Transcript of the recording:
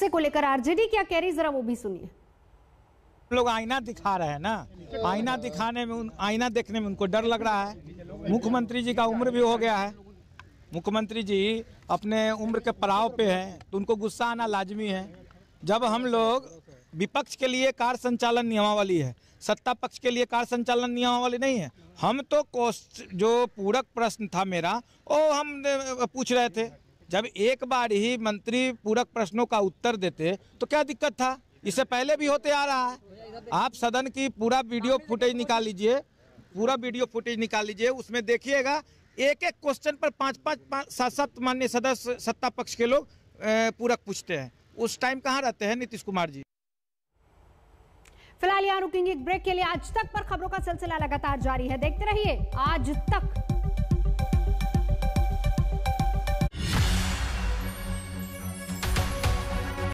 गुस्से को लेकर आरजेडी क्या कह रही जरा वो भी सुनिए लोग आईना दिखा रहे हैं ना आईना दिखाने में आईना देखने में उनको डर लग रहा है मुख्यमंत्री जी का उम्र भी हो गया है मुख्यमंत्री जी अपने उम्र के पड़ाव पे हैं तो उनको गुस्सा आना लाजमी है जब हम लोग विपक्ष के लिए कार संचालन नियमावली है सत्ता पक्ष के लिए कार संचालन नियमावली नहीं है हम तो जो पूरक प्रश्न था मेरा वो हम पूछ रहे थे जब एक बार ही मंत्री पूरक प्रश्नों का उत्तर देते तो क्या दिक्कत था इससे पहले भी होते आ रहा है आप सदन की पूरा वीडियो फुटेज निकाल लीजिए पूरा वीडियो फुटेज निकाल लीजिए उसमें देखिएगा एक एक क्वेश्चन पर पांच पाँच सात सात मान्य सदस्य सत्ता पक्ष के लोग पूरक पूछते हैं उस टाइम कहाँ रहते हैं नीतीश कुमार जी फिलहाल यहाँ रुकेंगे एक ब्रेक के लिए आज तक पर खबरों का सिलसिला लगातार जारी है देखते रहिए आज तक